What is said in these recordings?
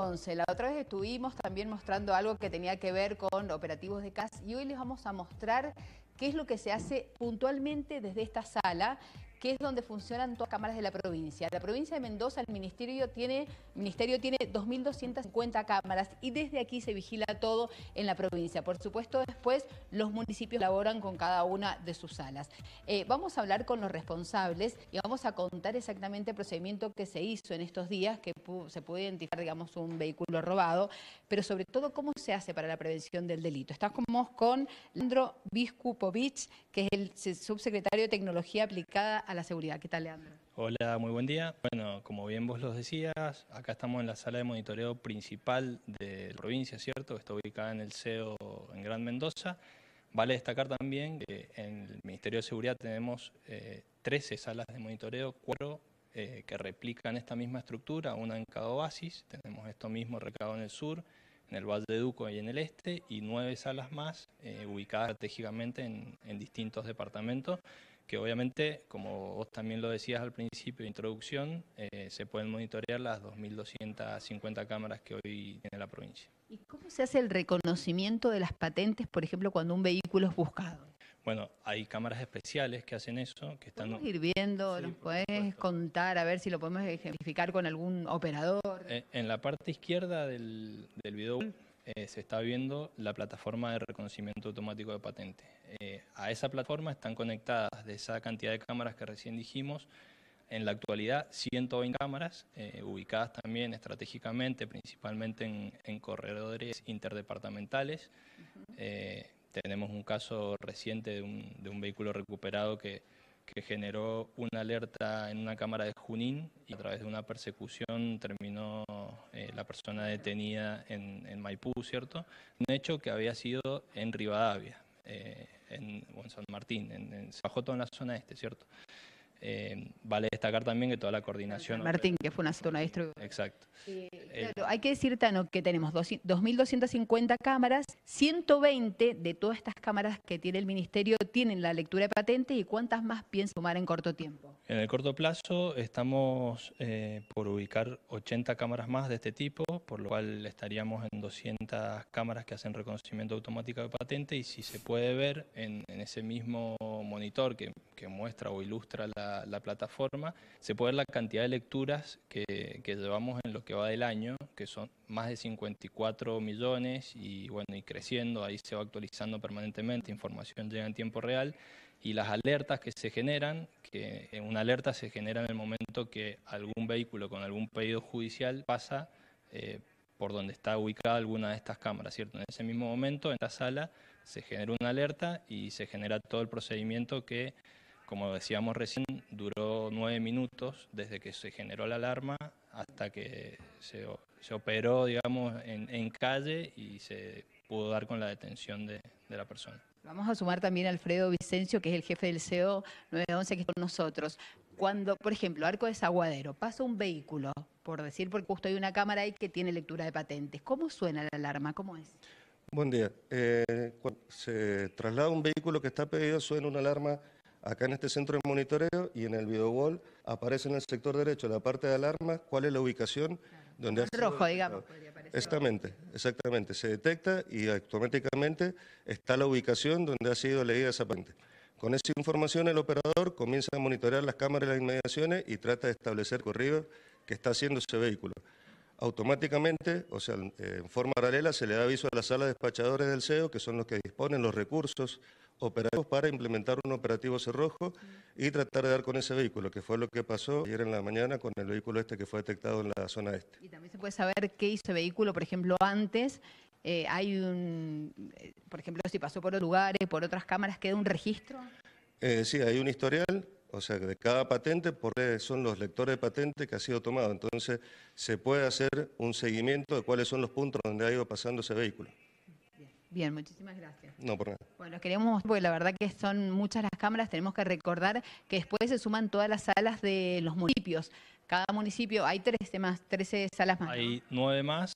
La otra vez estuvimos también mostrando algo que tenía que ver con operativos de CAS y hoy les vamos a mostrar qué es lo que se hace puntualmente desde esta sala que es donde funcionan todas las cámaras de la provincia. La provincia de Mendoza, el ministerio tiene, ministerio tiene 2.250 cámaras y desde aquí se vigila todo en la provincia. Por supuesto, después los municipios laboran con cada una de sus salas. Eh, vamos a hablar con los responsables y vamos a contar exactamente el procedimiento que se hizo en estos días, que se pudo identificar, digamos, un vehículo robado, pero sobre todo cómo se hace para la prevención del delito. Estamos con Leandro Biskupovic, que es el subsecretario de Tecnología Aplicada a la seguridad. ¿Qué tal, Leandro? Hola, muy buen día. Bueno, como bien vos los decías, acá estamos en la sala de monitoreo principal de la provincia, ¿cierto? Está ubicada en el CEO en Gran Mendoza. Vale destacar también que en el Ministerio de Seguridad tenemos 13 eh, salas de monitoreo, cuatro eh, que replican esta misma estructura, una en cada oasis, tenemos esto mismo recado en el sur, en el Valle de Duco y en el este, y nueve salas más eh, ubicadas estratégicamente en, en distintos departamentos que obviamente, como vos también lo decías al principio de introducción, eh, se pueden monitorear las 2.250 cámaras que hoy tiene la provincia. ¿Y cómo se hace el reconocimiento de las patentes, por ejemplo, cuando un vehículo es buscado? Bueno, hay cámaras especiales que hacen eso, que están... ir viendo? ¿Nos podés contar? A ver si lo podemos ejemplificar con algún operador. Eh, en la parte izquierda del, del video eh, se está viendo la plataforma de reconocimiento automático de patente. Eh, a esa plataforma están conectadas de esa cantidad de cámaras que recién dijimos, en la actualidad 120 cámaras eh, ubicadas también estratégicamente, principalmente en, corredores interdepartamentales. tenemos un caso reciente de un, vehículo recuperado que generó una alerta en una cámara de Junín y a través de una persecución terminó eh, la persona detenida en, Maipú, ¿cierto? Un hecho que había sido en Rivadavia, eh, en, o San Martín, en, en, en la zona este, ¿cierto? Eh, vale destacar también que toda la coordinación. Martín, que fue una zona distribuida. Exacto. Eh, claro, hay que decir, Tano, que tenemos 2.250 cámaras, 120 de todas estas cámaras que tiene el Ministerio tienen la lectura de patente y cuántas más piensa sumar en corto tiempo. En el corto plazo estamos eh, por ubicar 80 cámaras más de este tipo, por lo cual estaríamos en 200 cámaras que hacen reconocimiento automático de patente y si se puede ver en ese mismo monitor que, muestra o ilustra la, plataforma, se puede ver la cantidad de lecturas que, llevamos en lo que va del año, que son más de 54 millones y bueno, y creciendo, ahí se va actualizando permanentemente, información llega en tiempo real y las alertas que se generan, que una alerta se genera en el momento que algún vehículo con algún pedido judicial pasa eh, por donde está ubicada alguna de estas cámaras, ¿cierto? En ese mismo momento, en la sala, se generó una alerta y se genera todo el procedimiento que, como decíamos recién, duró nueve minutos desde que se generó la alarma hasta que se, se operó, digamos, en, calle y se pudo dar con la detención de, la persona. Vamos a sumar también a Alfredo Vicencio, que es el jefe del e CEO 911, que es con nosotros. Cuando, por ejemplo, Arco de Zaguadero, pasa un vehículo, por decir, porque justo hay una cámara ahí que tiene lectura de patentes, ¿cómo suena la alarma? ¿Cómo es? Buen día. Eh, cuando se traslada un vehículo que está pedido, suena una alarma acá en este centro de monitoreo y en el videowall aparece en el sector derecho, la parte de alarma, cuál es la ubicación. donde Donde sido rojo, digamos. Exactamente, exactamente. Se detecta y automáticamente está la ubicación donde ha sido leída esa parte. Con esa información el operador comienza a monitorear las cámaras de las inmediaciones y trata de establecer corrido que está haciendo ese vehículo automáticamente, o sea, en forma paralela, se le da aviso a sala de despachadores del CEO, que son los que disponen los recursos operativos para implementar un operativo cerrojo y tratar de dar con ese vehículo, que fue lo que pasó ayer en la mañana con el vehículo este que fue detectado en la zona este. Y también se puede saber qué hizo el vehículo, por ejemplo, antes. Eh, hay un, eh, por ejemplo, si pasó por otros lugares, por otras cámaras, ¿queda un registro? Eh, sí, hay un historial o sea, de cada patente porque son los lectores de patente que ha sido tomado. Entonces, se puede hacer un seguimiento de cuáles son los puntos donde ha ido pasando ese vehículo. Bien, muchísimas gracias. No, por nada. Bueno, queremos, porque la verdad que son muchas las cámaras, tenemos que recordar que después se suman todas las salas de los municipios. Cada municipio, hay 13 más, 13 salas más. Hay eh, nueve más,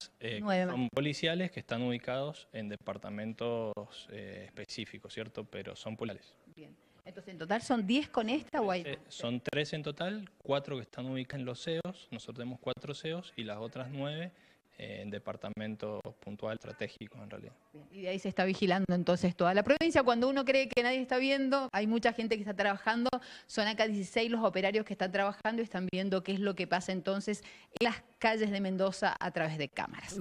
son policiales que están ubicados en departamentos eh, específicos, ¿cierto? Pero son policiales. Bien. Entonces, en total son 10 con esta o hay... Son 3 en total, 4 que están ubicadas en los CEOs, nosotros tenemos 4 CEOs y las otras 9 eh, en departamentos puntuales estratégicos en realidad. y de ahí se está vigilando entonces toda la provincia. Cuando uno cree que nadie está viendo, hay mucha gente que está trabajando. Son acá 16 los operarios que están trabajando y están viendo qué es lo que pasa entonces en las calles de Mendoza a través de cámaras.